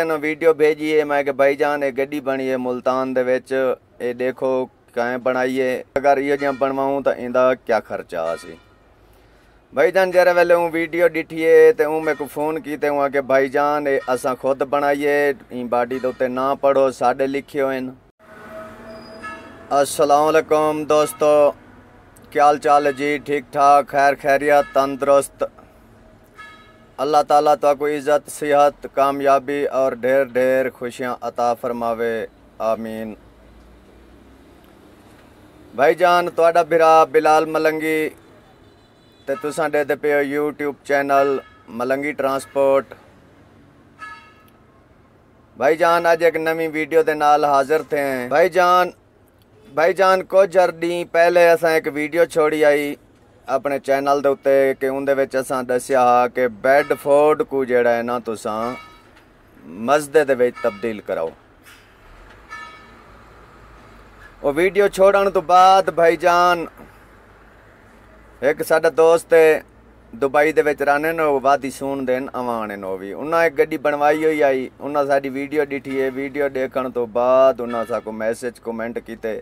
ਇਹਨੂੰ ਵੀਡੀਓ ਭੇਜੀਏ ਮੈਂ ਕਿ ਭਾਈ ਜਾਨ ਇਹ ਗੱਡੀ ਬਣੀ ਹੈ ਮਲਤਾਨ ਦੇ ਵਿੱਚ ਇਹ ਦੇਖੋ ਕਾਇ ਬਣਾਈਏ ਅਗਰ ਇਹ ਜਾਂ ਬਣਵਾਉਂ ਤਾਂ ਇਹਦਾ ਕੀ ਖਰਚਾ ਸੀ ਭਾਈ ਜਾਨ ਜਿਹੜੇ ਵੇਲੇ ਉਹ ਵੀਡੀਓ ਡਿਠੀਏ ਤੇ ਉਹ ਮੈਨੂੰ ਫੋਨ ਕੀਤੇ ਉਹ ਕਿ ਭਾਈ ਜਾਨ ਇਹ ਅਸਾਂ ਖੁਦ ਬਣਾਈਏ ਇਹ ਬਾਡੀ ਦੇ ਉੱਤੇ ਨਾ ਪੜੋ ਸਾਡੇ ਲਿਖੇ ਹੋਏ ਨੇ ਅਸਲਾਮੁਅਲੈਕਮ ਦੋਸਤੋ ਕੀ ਹਾਲ ਚਾਲ ਹੈ ਜੀ ਠੀਕ ਠਾਕ ਖੈਰ ਖੈਰੀਅਤ ਤੰਦਰੁਸਤ ਅੱਲਾਹ ਤਾਲਾ तो को इज़्ज़त सेहत कामयाबी और ਢੇਰ ढेर खुशियाँ अता फरमावे आमीन भाई जान थोड़ा भरा बिलाल मलंगी ਤੇ ਤੁਸਾਂ ਦੇ ਪਏ ਹੋ YouTube ਚੈਨਲ ਮਲੰਗੀ ਟਰਾਂਸਪੋਰਟ ਭਾਈ ਜਾਨ ਅੱਜ ਇੱਕ ਨਵੀਂ ਵੀਡੀਓ ਦੇ ਨਾਲ ਹਾਜ਼ਰ ਥੇ ਭਾਈ ਜਾਨ ਭਾਈ ਜਾਨ ਕੋ ਜਰਦੀ ਪਹਿਲੇ ਅਸਾਂ ਇੱਕ ਵੀਡੀਓ ਛੋੜੀ ਆਈ ਆਪਣੇ ਚੈਨਲ ਦੇ ਉੱਤੇ ਕਿ ਉਹਦੇ ਵਿੱਚ ਅਸਾਂ ਦੱਸਿਆ ਕਿ ਬੈਡਫੋਰਡ ਕੋ ਜਿਹੜਾ ਹੈ ਨਾ ਤੁਸੀਂ ਮਸਜਿਦ ਦੇ ਵਿੱਚ ਤਬਦੀਲ ਕਰਾਓ ਉਹ ਵੀਡੀਓ ਛੋੜਨ ਤੋਂ ਬਾਅਦ ਭਾਈਜਾਨ ਇੱਕ ਸਾਡਾ ਦੋਸਤ ਹੈ ਦੁਬਈ ਦੇ ਵਿੱਚ ਰਹਿੰਦੇ ਨੇ ਉਹ ਵਾਦੀ ਸੁਣ ਦੇਣ ਆਵਾਣੇ ਨੋ ਵੀ ਉਹਨਾਂ ਇੱਕ ਗੱਡੀ ਬਣਵਾਈ ਹੋਈ ਆਈ ਉਹਨਾਂ ਸਾਡੀ ਵੀਡੀਓ ਡਿਠੀ ਹੈ ਵੀਡੀਓ ਦੇਖਣ ਤੋਂ ਬਾਅਦ ਉਹਨਾਂ ਸਾ ਕੋ ਮੈਸੇਜ ਕਮੈਂਟ ਕੀਤੇ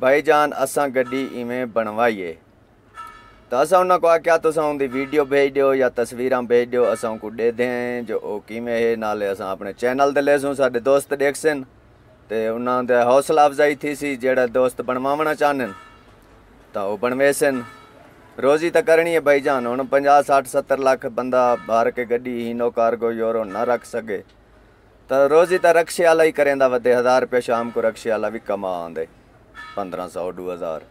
ਭਾਈ ਜਾਨ ਅਸਾਂ ਗੱਡੀ ਇਵੇਂ ਬਣਵਾਈਏ तो असा उन्होंने कहा क्या तुम उनकी वीडियो भेज दो या तस्वीर भेज दो असांको दे दें जो वो किमें है नाले अस अपने चैनल ते लेसूँ साढ़े दोस्त देखसन तो उन्होंने हौसला अफजाई थी सी जोड़ा दोस्त बनवावना चाहन तो वह बनवेसन रोजी तो करनी है भाई जान हूँ पंजा साठ सत्तर लाख बंदा भार के गड्डी हीनो कार्गो योरो ना रख सके तो रोजी तो रक्शे वाला ही करें वे हज़ार रुपया शाम को रक्शे वाला भी कमा आंदे पंद्रह सौ दो हज़ार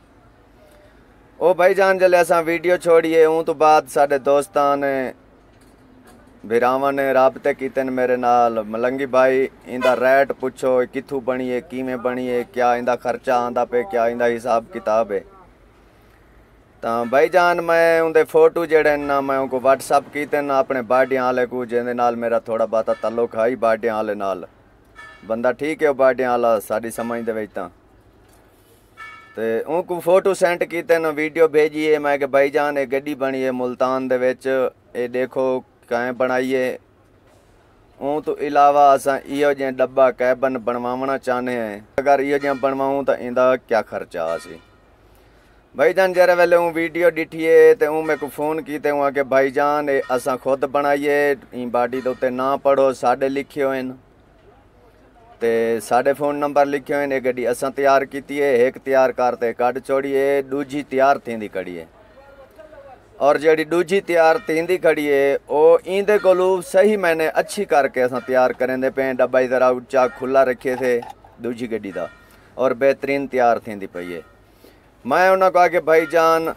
ਉਹ ਜਾਨ ਜਲੇ ਅਸਾਂ ਵੀਡੀਓ ਛੋੜੀਏ ਉਹ ਤੋਂ ਬਾਅਦ ਸਾਡੇ ਦੋਸਤਾਂ ਨੇ ਵਿਰਾਵਾਂ ਨੇ ਰਾਬਤੇ ਕੀਤੇ ਨੇ ਮੇਰੇ ਨਾਲ ਮਲੰਗੀ ਭਾਈ ਇਹਦਾ ਰੈਟ ਪੁੱਛੋ ਕਿੱਥੋਂ ਬਣੀਏ ਕਿਵੇਂ ਬਣੀਏ ਕਿਆ ਇਹਦਾ ਖਰਚਾ ਆਂਦਾ ਪਏ ਕਿਆ ਇਹਦਾ ਹਿਸਾਬ ਕਿਤਾਬ ਹੈ ਤਾਂ ਭਾਈ ਜਾਨ ਮੈਂ ਉਹਦੇ ਫੋਟੋ ਜਿਹੜੇ ਨਾ ਮੈਂ ਉਹਨੂੰ WhatsApp ਕੀਤੇ ਨਾ ਆਪਣੇ ਬਾਡੀਆਂ ਵਾਲੇ ਕੋ ਜਿਹਦੇ ਨਾਲ ਮੇਰਾ ਥੋੜਾ ਬਾਤਾ ਤਾਲੁਕ ਹੈ ਬਾਡੀਆਂ ਵਾਲੇ ਨਾਲ ਬੰਦਾ ਠੀਕ ਹੈ ਬਾਡੀਆਂ ਵਾਲਾ ਸਾਡੀ ਸਮਝ ਦੇ ਵਿੱਚ ਤਾਂ ਤੇ ਉਹ ਕੋ ਫੋਟੋ ਸੈਂਡ ਕੀਤੇ ਨਾ ਵੀਡੀਓ ਭੇਜੀਏ ਮੈਂ ਕਿ ਭਾਈ ਜਾਨ ਇਹ ਗੱਡੀ ਬਣੀ ਹੈ ਮਲਤਾਨ ਦੇ ਵਿੱਚ ਇਹ ਦੇਖੋ ਕਾਇ ਬਣਾਈਏ ਉਹ ਤੋਂ ਇਲਾਵਾ ਅਸਾਂ ਇਹੋ ਜਿਹਾ ਡੱਬਾ ਕੈਬਨ ਬਣਵਾਉਣਾ ਚਾਹਨੇ ਆ ਅਗਰ ਇਹੋ ਜਿਹਾ ਬਣਵਾਉਂ ਤਾਂ ਇਹਦਾ ਕੀ ਖਰਚਾ ਆਸੀ ਭਾਈ ਜਾਨ ਜਰਾ ਵੇਲੇ ਉਹ ਵੀਡੀਓ ਡਿਠੀਏ ਤੇ ਉਹ ਮੈਨੂੰ ਫੋਨ ਕੀਤੇ ਉਹ ਕਿ ਭਾਈ ਜਾਨ ਇਹ ਅਸਾਂ ਖੁਦ ਬਣਾਈਏ ਇਹ ਬਾਡੀ ਦੇ ਉੱਤੇ ਨਾ ਪੜੋ ਸਾਡੇ ਲਿਖੇ ਹੋਏ ਤੇ ਸਾਡੇ ਫੋਨ ਨੰਬਰ ਲਿਖੇ ਹੋਏ ਨੇ ਗੱਡੀ ਅਸਾਂ ਤਿਆਰ ਕੀਤੀ ਹੈ ਇੱਕ ਤਿਆਰ ਕਰ ਤੇ ਕੱਢ ਚੋੜੀਏ ਦੂਜੀ ਤਿਆਰ ਥੀਂਦੀ ਕੜੀ ਔਰ ਜਿਹੜੀ ਦੂਜੀ ਤਿਆਰ ਥੀਂਦੀ ਕੜੀ ਉਹ ਇਹਦੇ ਕੋਲੋਂ ਸਹੀ ਮੈਨੇ ਅੱਛੀ ਕਰਕੇ ਅਸਾਂ ਤਿਆਰ ਕਰੰਦੇ ਪਏ ਡੱਬਾ ਹੀ ਜ਼ਰਾ ਉੱਚਾ ਖੁੱਲਾ ਰੱਖੇ ਸੇ ਦੂਜੀ ਗੱਡੀ ਦਾ ਔਰ ਬਿਹਤਰੀਨ ਤਿਆਰ ਥੀਂਦੀ ਪਈ ਮੈਂ ਉਹਨਾਂ ਕੋ ਆ ਕੇ ਭਾਈ ਜਾਨ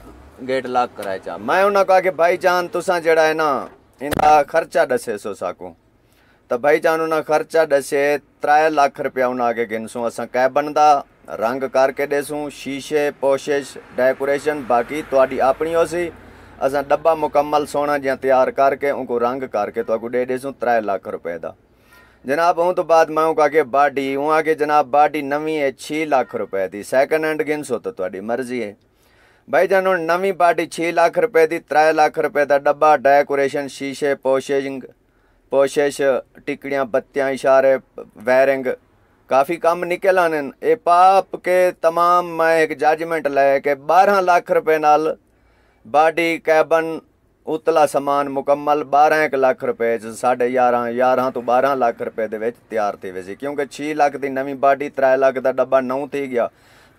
ਗੇਟ ਲਾਕ ਕਰਾਇਆ ਚਾ ਮੈਂ ਉਹਨਾਂ ਕੋ ਆ ਕੇ ਭਾਈ ਜਾਨ ਤੁਸੀਂ ਜਿਹੜਾ ਹੈ ਨਾ ਇਹਦਾ ਖਰਚਾ ਦੱਸੇ ਸੋ ਸਾਕੋ ਤਾਂ ਭਾਈ ਜਾਨ ਉਹਨਾਂ ਖਰਚਾ ਦੱਸੇ 3 ਲੱਖ ਰੁਪਏ ਉਹਨਾਂ ਅਗੇ ਕੇ ਅਸਾਂ ਕੈਬਨ ਦਾ ਰੰਗ ਕਰਕੇ ਦੇਸੂ ਸ਼ੀਸ਼ੇ ਪੋਸ਼ੇਸ਼ ਡੈਕੋਰੇਸ਼ਨ ਬਾਕੀ ਤੁਹਾਡੀ ਆਪਣੀ ਹੋ ਸੀ ਅਸਾਂ ਡੱਬਾ ਮੁਕੰਮਲ ਸੋਨਾ ਜਿਹਾ ਤਿਆਰ ਕਰਕੇ ਉਹ ਕੋ ਰੰਗ ਕਰਕੇ ਤੁਹਾਨੂੰ ਦੇ ਦੇਸੂ 3 ਲੱਖ ਰੁਪਏ ਦਾ ਜਨਾਬ ਉਹ ਤੋਂ ਬਾਅਦ ਮੈਂ ਉਹ ਕਾ ਕੇ ਬਾਡੀ ਉਹ ਆ ਕੇ ਜਨਾਬ ਬਾਡੀ ਨਵੀਂ ਹੈ 6 ਲੱਖ ਰੁਪਏ ਦੀ ਸੈਕੰਡ ਹੈਂਡ ਗਿੰਸੋ ਤਾਂ ਤੁਹਾਡੀ ਮਰਜ਼ੀ ਹੈ ਭਾਈ ਜਾਨ ਹੁਣ ਨਵੀਂ ਬਾਡੀ 6 ਲੱਖ ਰੁਪਏ ਦੀ 3 ਲੱਖ ਰੁਪਏ ਦਾ ਡੱਬਾ ਡੈਕੋਰੇਸ਼ਨ ਸ਼ੀਸ਼ੇ ਪੋਸ਼ੇਸਿੰਗ ਪੋਸ਼ੇਸ਼ ਟਿਕੜੀਆਂ ਬੱਤੀਆਂ ਇਸ਼ਾਰੇ ਵਾਇਰਿੰਗ ਕਾਫੀ ਕੰਮ ਨਿਕਲ ਆਨੇ ਇਹ ਪਾਪ ਕੇ तमाम ਮੈਂ ਇੱਕ ਜਜਮੈਂਟ ਲੈ ਕੇ 12 ਲੱਖ ਰੁਪਏ ਨਾਲ ਬਾਡੀ ਕੈਬਨ ਉਤਲਾ ਸਮਾਨ ਮੁਕੰਮਲ 12 ਲੱਖ ਰੁਪਏ ਚ 11.5 11 ਤੋਂ 12 ਲੱਖ ਰੁਪਏ ਦੇ ਵਿੱਚ ਤਿਆਰ ਤੇ ਵੇ ਸੀ ਕਿਉਂਕਿ 6 ਲੱਖ ਦੀ ਨਵੀਂ ਬਾਡੀ 3 ਲੱਖ ਦਾ ਡੱਬਾ 9 ਤੇ ਗਿਆ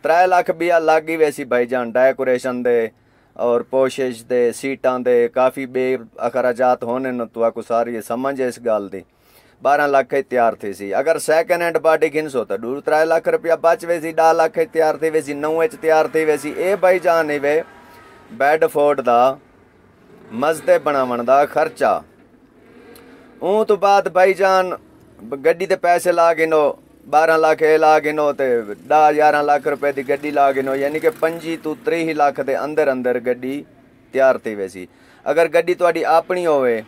3 ਲੱਖ ਆ ਲੱਗ ਗਈ ਵੇ ਸੀ ਜਾਨ ਡੈਕੋਰੇਸ਼ਨ ਦੇ ਔਰ ਪੋਸ਼ੇਜ ਦੇ ਸੀਟਾਂ ਦੇ ਕਾਫੀ ਬੇ ਅਖਰਾਜਾਤ ਹੋਣੇ ਨੂੰ ਤੁਆ ਕੋ ਸਾਰੀ ਸਮਝ ਇਸ ਗੱਲ ਦੀ 12 ਲੱਖ ਹੀ ਤਿਆਰ ਥੇ ਸੀ ਅਗਰ ਸੈਕੰਡ ਹੈਂਡ ਬਾਡੀ ਕਿੰਸ ਹੋਤਾ ਦੂਰ 3 ਲੱਖ ਰੁਪਿਆ ਬਚਵੇ ਸੀ 2 ਲੱਖ ਹੀ ਤਿਆਰ ਥੇ ਵੇ ਸੀ 9 ਵਿੱਚ ਤਿਆਰ ਥੇ ਵੇ ਸੀ ਇਹ ਬਾਈ ਜਾਨ ਨੇ ਵੇ ਫੋਰਡ ਦਾ ਮਸਜਿਦ ਬਣਾਉਣ ਦਾ ਖਰਚਾ ਉਹ ਤੋਂ ਬਾਅਦ ਬਾਈ ਜਾਨ ਗੱਡੀ ਤੇ ਪੈਸੇ ਲਾ ਕੇ ਨੋ 12 ਲੱਖ ਇਹ ਲਾ ਗਿਨੋ ਤੇ 10 11 ਲੱਖ ਰੁਪਏ ਦੀ ਗੱਡੀ ਲਾ ਗਿਨੋ ਯਾਨੀ ਕਿ 25 ਤੋਂ 30 ਲੱਖ ਦੇ ਅੰਦਰ ਅੰਦਰ ਗੱਡੀ ਤਿਆਰ ਤੇ ਵੈਸੀ ਅਗਰ ਗੱਡੀ ਤੁਹਾਡੀ ਆਪਣੀ ਹੋਵੇ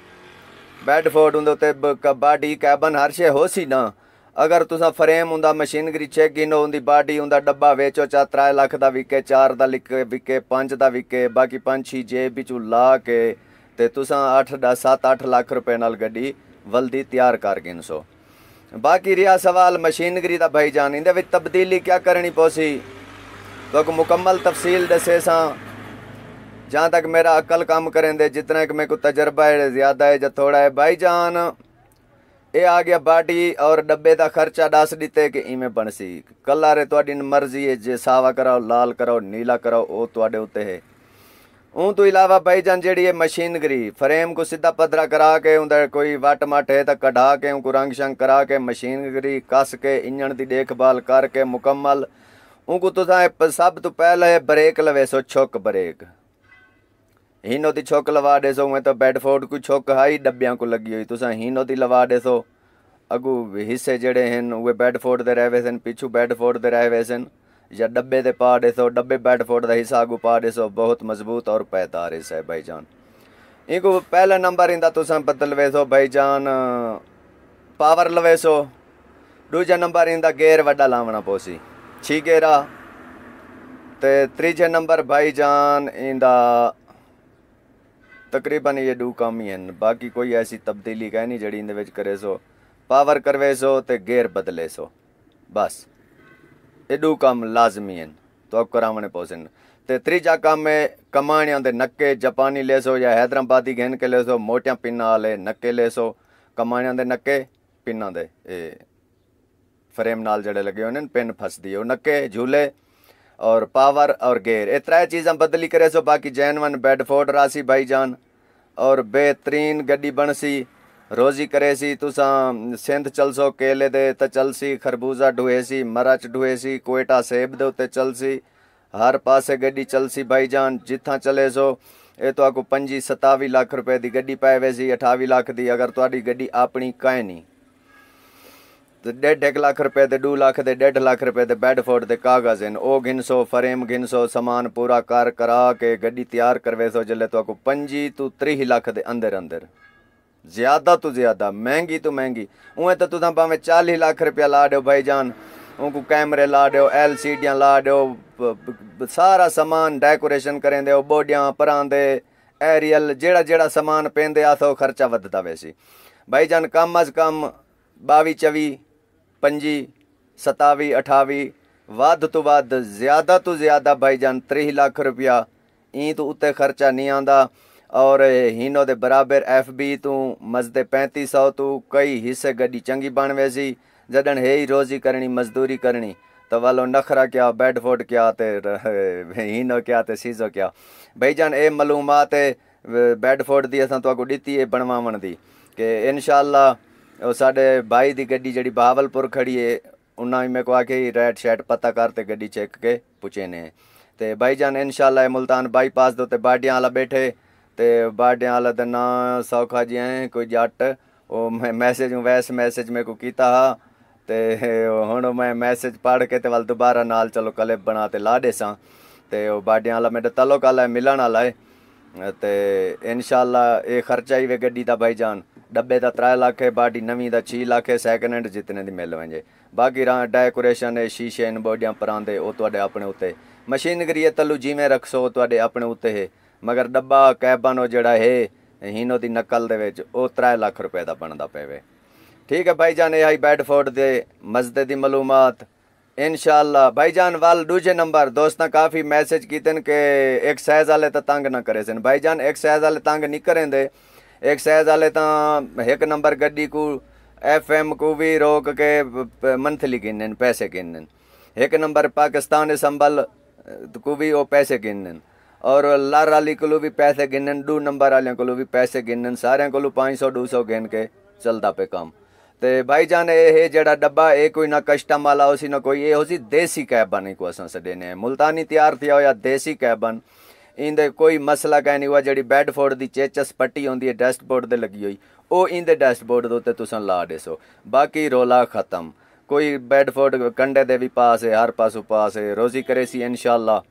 ਬੈਡਫੋਰਡ ਹੁੰਦੇ ਤੇ ਕਬਾਡੀ ਕੈਬਨ ਹਰ ਸ਼ੇ ਹੋਸੀ ਨਾ ਅਗਰ ਤੁਸੀਂ ਫਰੇਮ ਹੁੰਦਾ ਮਸ਼ੀਨਰੀ ਚੈੱਕ ਗਿਨੋ ਹੁੰਦੀ ਬਾਡੀ ਹੁੰਦਾ ਡੱਬਾ ਵੇਚੋ ਚਾ 3 ਲੱਖ ਦਾ ਵਿਕੇ 4 ਦਾ ਲਿਕੇ ਵਿਕੇ 5 ਦਾ ਵਿਕੇ ਬਾਕੀ 5 6 ਜੇਬ ਵਿੱਚੋਂ ਲਾ ਕੇ ਤੇ ਤੁਸੀਂ 8 10 7 8 ਲੱਖ ਰੁਪਏ ਨਾਲ ਗੱਡੀ ਵਲਦੀ ਤਿਆਰ ਕਰ ਗਿਨਸੋ बाकी रहा सवाल मशीनगरी का भाई जान इन तब्दीली क्या करनी पौसी तो मुकम्मल तफसील दसे सा तक मेरा अकल काम करें दे जितना कि मेरे को तजर्बा है ज़्यादा है या थोड़ा है भाई जान ये आ गया बाटी और डब्बे का खर्चा डास दीते कि इवें बनसी कल आ रहे थोड़ी मर्जी है जे सावा कराओ लाल कराओ नीला कराओ वो थोड़े उत्ते है ਉਹ ਤੋਂ ਇਲਾਵਾ ਭਾਈਜਾਨ ਜਿਹੜੀ ਇਹ ਮਸ਼ੀਨਗਰੀ ਫਰੇਮ ਕੋ ਸਿੱਧਾ ਪਧਰਾ ਕਰਾ ਕੇ ਉਹਦਾ ਕੋਈ ਵਟ ਮਟ ਤਾਂ ਕਢਾ ਕੇ ਉਹ ਰੰਗ ਸ਼ੰਗ ਕਰਾ ਕੇ ਮਸ਼ੀਨਗਰੀ ਕੱਸ ਕੇ ਇੰਜਣ ਦੀ ਦੇਖਭਾਲ ਕਰਕੇ ਮੁਕੰਮਲ ਉਹ ਕੋ ਤੁਸੀਂ ਸਭ ਤੋਂ ਪਹਿਲੇ ਬ੍ਰੇਕ ਲਵੇ ਸੋ ਛੁੱਕ ਬ੍ਰੇਕ ਦੀ हीनो ती छोक लवा ॾिसो हूअं त बैडफोर्ड को छोक हाई डबिया को लॻी हुई तुसां हीनो ती लवा ॾिसो अॻु हिसे जहिड़े आहिनि उहे बैडफोर्ड ते रहिया हुआसीं पीछू बैडफोर्ड ते रहिया हुआसीं ਦੇ डब्बे ते पा ॾिसो डब्बे बैट फोट जा हिसा अॻु पा ॾिसो बहुत मज़बूत ਹੈ ਭਾਈ ਜਾਨ भाई ਕੋ ਪਹਿਲਾ ਨੰਬਰ नंबर ਤੁਸੀਂ तुसां पत ਭਾਈ ਜਾਨ ਪਾਵਰ ਲਵੇ ਸੋ ਦੂਜਾ ਨੰਬਰ ਇਹਦਾ ਗੇਅਰ ਵੱਡਾ ਲਾਵਣਾ ਪੋਸੀ ਹੈ ਗੇਰਾ ਤੇ ਤੀਜੇ ਨੰਬਰ ਭਾਈ ਜਾਨ ਇਹਦਾ ਤਕਰੀਬਨ ਇਹ ਦੋ ਕੰਮ ਹੀ ਹਨ ਬਾਕੀ ਕੋਈ ਐਸੀ ਤਬਦੀਲੀ ਕਹਿ ਨਹੀਂ ਜਿਹੜੀ ਇਹਦੇ ਵਿੱਚ ਕਰੇ ਸੋ ਪਾਵਰ ਕਰਵੇ ਸੋ ਤੇ ਗੇਅਰ ਬਦਲੇ ਸੋ ਬਸ ਤੇ ਕੰਮ ਲਾਜ਼ਮੀ ਹੈ ਤੋ ਕਰਾਵਣੇ ਪੋਸਨ ਤੇ ਤ੍ਰਿਜਾ ਕੰਮ ਹੈ ਕਮਾਣਿਆਂ ਦੇ ਨੱਕੇ ਜਪਾਨੀ ਲੈਸੋ ਜਾਂ ਹైదరాబాਦੀ ਗਹਿਣ ਕੇ ਲੈਸੋ ਮੋਟਿਆਂ ਪਿੰਨਾ ਵਾਲੇ ਨੱਕੇ ਲੈਸੋ ਕਮਾਣਿਆਂ ਦੇ ਨੱਕੇ ਪਿੰਨਾਂ ਦੇ ਇਹ ਫਰੇਮ ਨਾਲ ਜੜੇ ਲੱਗੇ ਹੋਣ ਪਿੰਨ ਫਸਦੀ ਉਹ ਨੱਕੇ ਝੂਲੇ ਔਰ ਪਾਵਰ ਔਰ ਗੇਅਰ ਇਹ ਤਰ੍ਹਾਂ ਚੀਜ਼ਾਂ ਬਦਲੀ ਕਰੇ ਸੋ ਬਾਕੀ ਜੈਨਵਨ ਬੈਡਫੋਰਡ ਰਾਸੀ ਭਾਈ ਜਾਨ ਔਰ ਬਿਹਤਰੀਨ ਗੱਡੀ ਬਣਸੀ ਰੋਜ਼ੀ ਕਰੇ ਸੀ ਸਿੰਧ ਚਲਸੋ ਕੇਲੇ ਦੇ ਤੇ ਚਲਸੀ ਖਰਬੂਜ਼ਾ त ਸੀ ਮਰਚ ढुएसी ਸੀ ਕੋਇਟਾ ਸੇਬ ਦੇ दे ਚਲਸੀ ਹਰ ਪਾਸੇ ਗੱਡੀ ਚਲਸੀ ਭਾਈ ਜਾਨ ਜਿੱਥਾਂ ਚਲੇ ਸੋ ਇਹ ਆਕੋ ਪੰਜੀ 27 ਲੱਖ ਰੁਪਏ ਦੀ ਗੱਡੀ ਪਾਏ ਵੇ ਸੀ 28 ਲੱਖ ਦੀ ਅਗਰ ਤੁਹਾਡੀ ਗੱਡੀ ਆਪਣੀ ਕਾਇ ਨਹੀਂ ਤੇ 1.5 ਲੱਖ ਰੁਪਏ ਤੇ 2 ਲੱਖ ਦੇ 1.5 ਲੱਖ ਰੁਪਏ ਤੇ ਬੈਡਫੋਰਡ ਦੇ ਕਾਗਜ਼ ਹਨ ਉਹ ਗਿੰਸੋ ਫਰੇਮ ਗਿੰਸੋ ਸਮਾਨ ਪੂਰਾ ਕਰ ਕਰਾ ਕੇ ਗੱਡੀ ਤਿਆਰ ਕਰਵੇ ਸੋ ਜਲੇ ਆਕੋ ਪੰਜੀ ਤੋਂ 30 ਲੱਖ ਦੇ ਅੰਦਰ ਅੰਦਰ ज़्यादा तो ज़्यादा महंगी तो महंगी उहे त तुसां ਭਾਵੇਂ 40 ਲੱਖ ਰੁਪया ਲਾ ਦਿਓ ਭਾਈ ਭਾਈਜਾਨ ਉਹਨੂੰ ਕੈਮਰੇ ਲਾ ਦਿਓ ਐਲ ਸੀ ਡੀਆਂ ਲਾ ਦਿਓ ਸਾਰਾ ਸਮਾਨ ਡੈਕੋਰੇਸ਼ਨ ਕਰਨ ਦਿਓ ਬੋਡੀਆਂ ਪਰਾਂ ਦੇ ਐਰੀਅਲ ਜਿਹੜਾ ਜਿਹੜਾ ਸਮਾਨ ਪੈਂਦੇ ਆ ਸੋ ਖਰਚਾ ਵੱਧਦਾ ਵੈਸੀ ਜਾਨ ਕੰਮ ਅਜ ਕੰਮ 22 24 25 27 28 ਵੱਧ ਤੋਂ ਵੱਧ ਜ਼ਿਆਦਾ ਤੋਂ ਜ਼ਿਆਦਾ ਭਾਈ ਜਾਨ 30 ਲੱਖ ਰੁਪਇਆ ਇਹ ਤੋਂ ਉੱਤੇ ਖਰਚਾ ਨਹੀਂ ਆਂਦਾ और हीनो दे बराबर एफ बी तूं मज़दे पैंती सौ तूं कई हिसे गॾी चङी बण वेसी जॾहिं हे ई रोज़ी करणी मज़दूरी करणी त वालो नखरा कया बैडफोर्ड कया ते हीनो कया ते सीज़ो कया भई जान ए मलूमात बैडफोर्ड ਦੀ ਅਸਾਂ ਤੁਹਾਨੂੰ ਦਿੱਤੀ ਹੈ ਬਣਵਾਉਣ ਦੀ ਕਿ ਇਨਸ਼ਾਅੱਲਾ ਉਹ ਸਾਡੇ ਭਾਈ ਦੀ ਗੱਡੀ ਜਿਹੜੀ ਬਹਾਵਲਪੁਰ ਖੜੀ ਹੈ ਉਹਨਾਂ ਵੀ ਮੈਂ ਕੋ ਆ ਕੇ ਰੈਡ ਸ਼ੈਟ ਪਤਾ ਕਰ ਤੇ ਗੱਡੀ ਚੈੱਕ ਕੇ ਪੁੱਛੇ ਨੇ ਤੇ ਭਾਈ ਜਾਨ ਇਨਸ਼ਾਅੱਲਾ ਮੁਲਤਾਨ ਬਾਈਪਾਸ ਦੇ ਉੱਤੇ ਬਾਡੀਆਂ ਵਾਲਾ ਬੈਠੇ ਤੇ बाडे आला ਦਾ ਨਾਂ ਸੌਖਾ ਜੀ ਐ ਕੋਈ ਜੱਟ ਉਹ ਮੈਂ ਮੈਸੇਜ ਨੂੰ ਵੈਸ ਮੈਸੇਜ ਮੇ ਕੋ ਕੀਤਾ ਹਾ ਤੇ ਹੁਣ ਮੈਂ ਮੈਸੇਜ ਪੜ ਕੇ ਤੇ ਵਲ ਦੁਬਾਰਾ ਨਾਲ ਚਲੋ ਕਲਿਪ ਬਣਾ ਤੇ ਲਾ ਸਾਂ ਤੇ ਉਹ ਬਾਡਿਆਂ ਵਾਲਾ ਮੇਰਾ ਤਲਕ ਵਾਲਾ ਮਿਲਣ ਵਾਲਾ ਹੈ ਤੇ ਇਨਸ਼ਾਅੱਲਾ ਇਹ ਖਰਚਾ ਹੀ ਵੇ ਗੱਡੀ ਦਾ ਭਾਈ ਜਾਨ ਡੱਬੇ ਦਾ 3 ਲੱਖ ਹੈ ਬਾਡੀ ਨਵੀਂ ਦਾ 6 ਲੱਖ ਹੈ ਸੈਕੰਡ ਹੈਂਡ ਜਿੰਨੇ ਦੀ ਮਿਲ ਵੰਜੇ ਬਾਕੀ ਰਾਂ ਡੈਕੋਰੇਸ਼ਨ ਹੈ ਸ਼ੀਸ਼ੇ ਇਨ ਬੋਡੀਆਂ ਪਰਾਂਦੇ ਉਹ ਤੁਹਾਡੇ ਆਪਣੇ ਉੱਤੇ ਮਸ਼ੀਨਰੀ ਹੈ ਤਲੂ ਜਿਵੇਂ ਰੱਖਸੋ ਤੁਹਾਡੇ ਆਪਣੇ ਉੱਤੇ ਹੈ ਮਗਰ ਡੱਬਾ ਕੈਬਾਂ ਨੂੰ ਜਿਹੜਾ ਇਹ ਹੀਨੋ ਦੀ ਨਕਲ ਦੇ ਵਿੱਚ ਉਹ 3 ਲੱਖ ਰੁਪਏ ਦਾ ਬਣਦਾ ਪਵੇ ਠੀਕ ਹੈ ਭਾਈ ਜਾਨ ਇਹ ਆਈ ਬੈਡਫੋਰਡ ਦੇ ਮਸਜਿਦ ਦੀ ਮਾਲੂਮਾਤ ਇਨਸ਼ਾਅੱਲਾ ਭਾਈ ਜਾਨ ਵਾਲ ਦੂਜੇ ਨੰਬਰ ਦੋਸਤਾਂ ਕਾਫੀ ਮੈਸੇਜ ਕੀਤੇ ਨੇ ਕਿ ਇੱਕ ਸਾਈਜ਼ ਵਾਲੇ ਤਾਂ ਤੰਗ ਨਾ ਕਰੇ ਸਨ ਭਾਈ ਜਾਨ ਇੱਕ ਸਾਈਜ਼ ਵਾਲੇ ਤੰਗ ਨਹੀਂ ਇੱਕ ਸਾਈਜ਼ ਵਾਲੇ ਤਾਂ ਇੱਕ ਨੰਬਰ ਗੱਡੀ ਕੋ ਐਫ ਐਮ ਕੋ ਵੀ ਰੋਕ ਕੇ ਮੰਥਲੀ ਕਿੰਨੇ ਪੈਸੇ ਕਿੰਨੇ ਇੱਕ ਨੰਬਰ ਪਾਕਿਸਤਾਨ ਦੇ ਸੰਭਲ ਕੋ ਵੀ ਉਹ ਪੈਸੇ ਕਿੰਨੇ ਔਰ ਲਾਰ ਵਾਲੀ ਕੋਲੋਂ ਵੀ ਪੈਸੇ ਗਿਣਨ ਦੂ ਨੰਬਰ ਵਾਲਿਆਂ ਕੋਲੋਂ ਵੀ ਪੈਸੇ ਗਿਣਨ ਸਾਰਿਆਂ ਕੋਲੋਂ 500 200 ਗਿਣ ਕੇ ਚਲਦਾ ਪੇ ਕੰਮ ਤੇ ਭਾਈ ਜਾਨ ਇਹ ਜਿਹੜਾ ਡੱਬਾ ਇਹ ਕੋਈ ਨਾ ਕਸਟਮ ਵਾਲਾ ਹੋਸੀ ਨਾ ਕੋਈ ਇਹ ਹੋਸੀ ਦੇਸੀ ਕੈਬ ਬਣੀ ਕੋ ਅਸਾਂ ਸਦੇ ਨੇ ਮਲਤਾਨੀ ਤਿਆਰ ਥਿਆ ਹੋਇਆ ਦੇਸੀ ਕੈਬ ਇਹਦੇ ਕੋਈ ਮਸਲਾ ਕੈ ਨਹੀਂ ਹੋਆ ਜਿਹੜੀ ਬੈਡਫੋਰਡ ਦੀ ਚੇਚਸ ਪੱਟੀ ਹੁੰਦੀ ਹੈ ਡੈਸ਼ਬੋਰਡ ਤੇ ਲੱਗੀ ਹੋਈ ਉਹ ਇਹਦੇ ਡੈਸ਼ਬੋਰਡ ਦੇ ਉੱਤੇ ਤੁਸੀਂ ਲਾ ਦੇਸੋ ਬਾਕੀ ਰੋਲਾ ਖਤਮ ਕੋਈ ਬੈਡਫੋਰਡ ਕੰਡੇ ਦੇ ਵੀ ਪਾਸ ਹੈ ਹਰ ਪਾਸੋਂ ਪਾਸ ਹੈ ਰੋਜ਼ੀ ਕਰੇ ਸੀ ਇਨਸ਼ਾਅੱਲਾ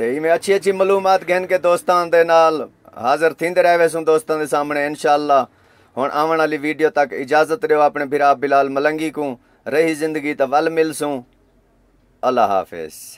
ਤੇ ਮੈਂ ਅੱਛੀ ਅੱਛੀ ਮਾਲੂਮਾਤ ਗਹਿਣ ਕੇ ਦੋਸਤਾਂ ਦੇ ਨਾਲ ਹਾਜ਼ਰ ਥਿੰਦੇ ਰਹਵੇਸੂ ਦੋਸਤਾਂ ਦੇ ਸਾਹਮਣੇ ਇਨਸ਼ਾਅੱਲਾ ਹੁਣ ਆਉਣ ਵਾਲੀ ਵੀਡੀਓ ਤੱਕ ਇਜਾਜ਼ਤ ਦਿਓ ਆਪਣੇ ਭਰਾ ਬਿਲਾਲ ਮਲੰਗੀ ਕੋ ਰਹੀ ਜ਼ਿੰਦਗੀ ਤਾਂ ਵੱਲ ਮਿਲਸੂ ਅੱਲਾ ਹਾਫਿਜ਼